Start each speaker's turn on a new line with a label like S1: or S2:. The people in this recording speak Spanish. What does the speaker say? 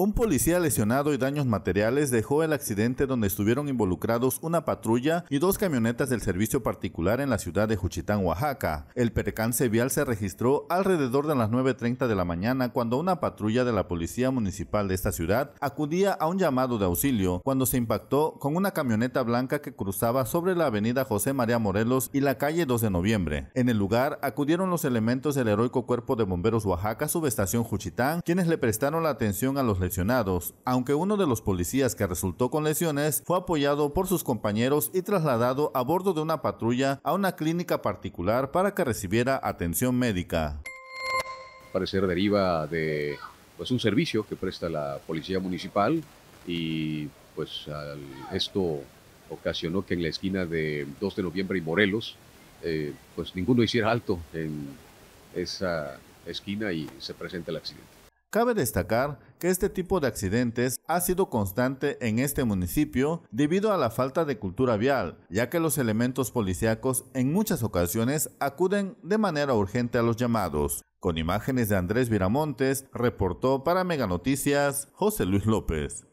S1: Un policía lesionado y daños materiales dejó el accidente donde estuvieron involucrados una patrulla y dos camionetas del servicio particular en la ciudad de Juchitán, Oaxaca. El percance vial se registró alrededor de las 9.30 de la mañana cuando una patrulla de la policía municipal de esta ciudad acudía a un llamado de auxilio cuando se impactó con una camioneta blanca que cruzaba sobre la avenida José María Morelos y la calle 2 de noviembre. En el lugar acudieron los elementos del heroico cuerpo de bomberos Oaxaca subestación Juchitán quienes le prestaron la atención a los lesionados, aunque uno de los policías que resultó con lesiones fue apoyado por sus compañeros y trasladado a bordo de una patrulla a una clínica particular para que recibiera atención
S2: médica. Parecer deriva de pues, un servicio que presta la policía municipal y pues esto ocasionó que en la esquina de 2 de noviembre y Morelos eh, pues ninguno hiciera alto en esa esquina y se presenta el accidente. Cabe destacar que este
S1: tipo de accidentes ha sido constante en este municipio debido a la falta de cultura vial, ya que los elementos policíacos en muchas ocasiones acuden de manera urgente a los llamados. Con imágenes de Andrés Viramontes, reportó para Meganoticias José Luis López.